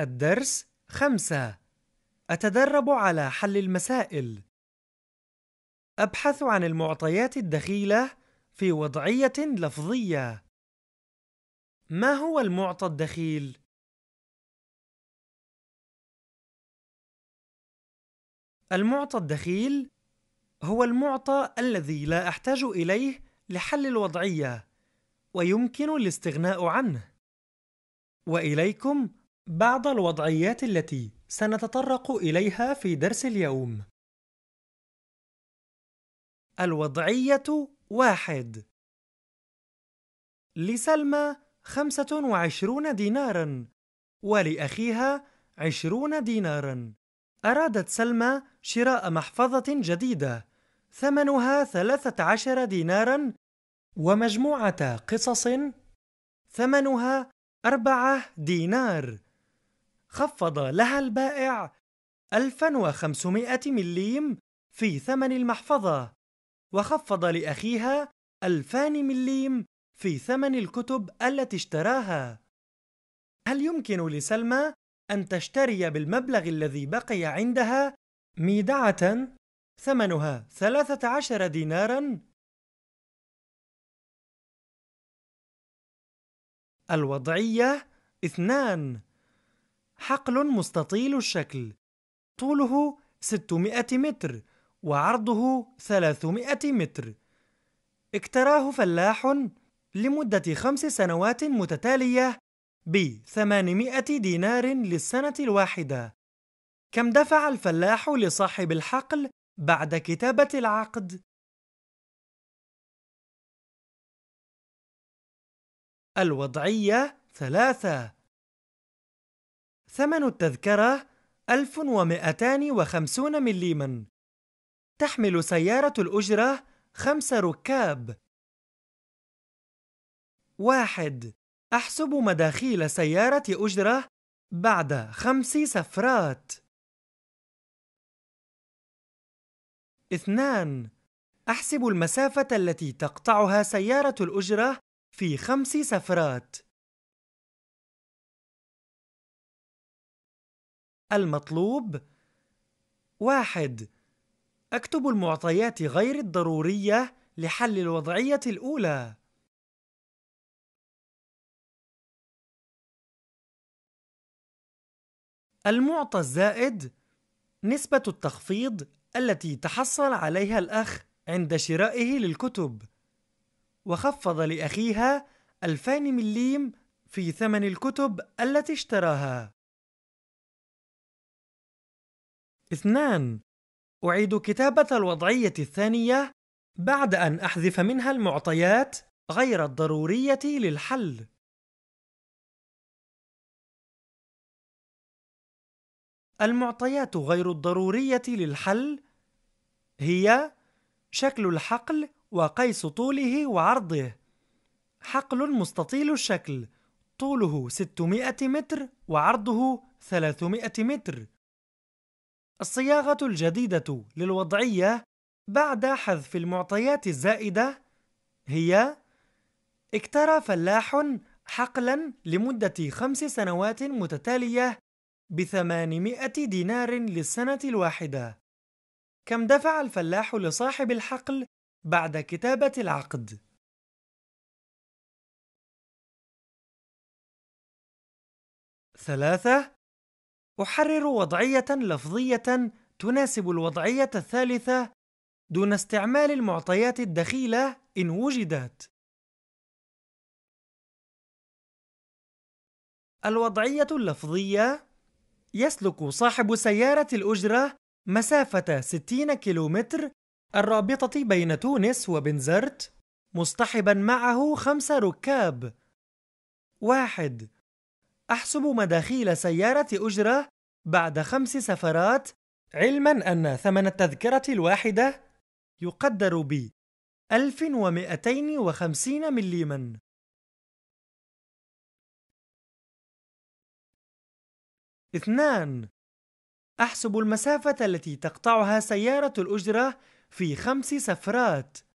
الدرس خمسة أتدرب على حل المسائل أبحث عن المعطيات الدخيلة في وضعية لفظية ما هو المعطى الدخيل؟ المعطى الدخيل هو المعطى الذي لا أحتاج إليه لحل الوضعية ويمكن الاستغناء عنه وإليكم بعض الوضعيات التي سنتطرق إليها في درس اليوم الوضعية واحد لسلمى خمسة وعشرون ديناراً ولأخيها عشرون ديناراً أرادت سلمى شراء محفظة جديدة ثمنها ثلاثة عشر ديناراً ومجموعة قصص ثمنها أربعة دينار خفض لها البائع 1500 مليم في ثمن المحفظة وخفض لأخيها 2000 مليم في ثمن الكتب التي اشتراها هل يمكن لسلمى أن تشتري بالمبلغ الذي بقي عندها ميدعة ثمنها 13 ديناراً؟ الوضعية اثنان حقل مستطيل الشكل طوله 600 متر وعرضه 300 متر اكتراه فلاح لمدة خمس سنوات متتالية ب 800 دينار للسنة الواحدة كم دفع الفلاح لصاحب الحقل بعد كتابة العقد؟ الوضعية ثلاثة ثمن التذكرة 1250 مليما تحمل سيارة الأجرة خمس ركاب واحد أحسب مداخيل سيارة أجرة بعد خمس سفرات اثنان أحسب المسافة التي تقطعها سيارة الأجرة في خمس سفرات المطلوب واحد أكتب المعطيات غير الضرورية لحل الوضعية الأولى المعطى الزائد نسبة التخفيض التي تحصل عليها الأخ عند شرائه للكتب وخفض لأخيها 2000 مليم في ثمن الكتب التي اشتراها اثنان أعيد كتابة الوضعية الثانية بعد أن أحذف منها المعطيات غير الضرورية للحل المعطيات غير الضرورية للحل هي شكل الحقل وقيس طوله وعرضه حقل مستطيل الشكل طوله 600 متر وعرضه 300 متر الصياغة الجديدة للوضعية بعد حذف المعطيات الزائدة هي اكترى فلاح حقلا لمدة خمس سنوات متتالية بثمانمائة دينار للسنة الواحدة كم دفع الفلاح لصاحب الحقل بعد كتابة العقد؟ ثلاثة أحرر وضعية لفظية تناسب الوضعية الثالثة دون استعمال المعطيات الدخيلة إن وجدت. الوضعية اللفظية يسلك صاحب سيارة الأجرة مسافة 60 كيلومتر الرابطة بين تونس وبنزرت مصطحبا معه خمس ركاب واحد أحسب مداخيل سيارة أجرة بعد خمس سفرات علما أن ثمن التذكرة الواحدة يقدر ب 1250 مليما اثنان أحسب المسافة التي تقطعها سيارة الأجرة في خمس سفرات